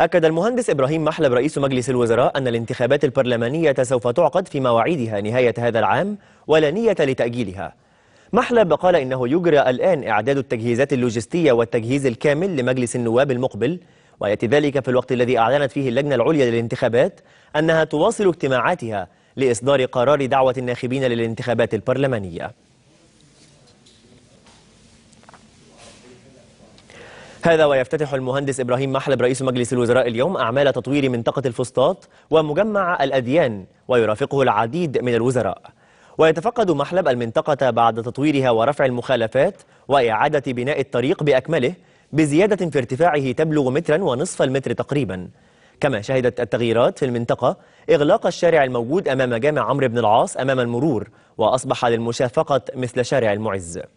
أكد المهندس إبراهيم محلب رئيس مجلس الوزراء أن الانتخابات البرلمانية سوف تعقد في مواعيدها نهاية هذا العام ولا نية لتأجيلها محلب قال إنه يجرى الآن إعداد التجهيزات اللوجستية والتجهيز الكامل لمجلس النواب المقبل ويأتي ذلك في الوقت الذي أعلنت فيه اللجنة العليا للانتخابات أنها تواصل اجتماعاتها لإصدار قرار دعوة الناخبين للانتخابات البرلمانية هذا ويفتتح المهندس إبراهيم محلب رئيس مجلس الوزراء اليوم أعمال تطوير منطقة الفسطاط ومجمع الأديان ويرافقه العديد من الوزراء ويتفقد محلب المنطقة بعد تطويرها ورفع المخالفات وإعادة بناء الطريق بأكمله بزيادة في ارتفاعه تبلغ مترا ونصف المتر تقريبا كما شهدت التغييرات في المنطقة إغلاق الشارع الموجود أمام جامع عمرو بن العاص أمام المرور وأصبح للمشافقة مثل شارع المعز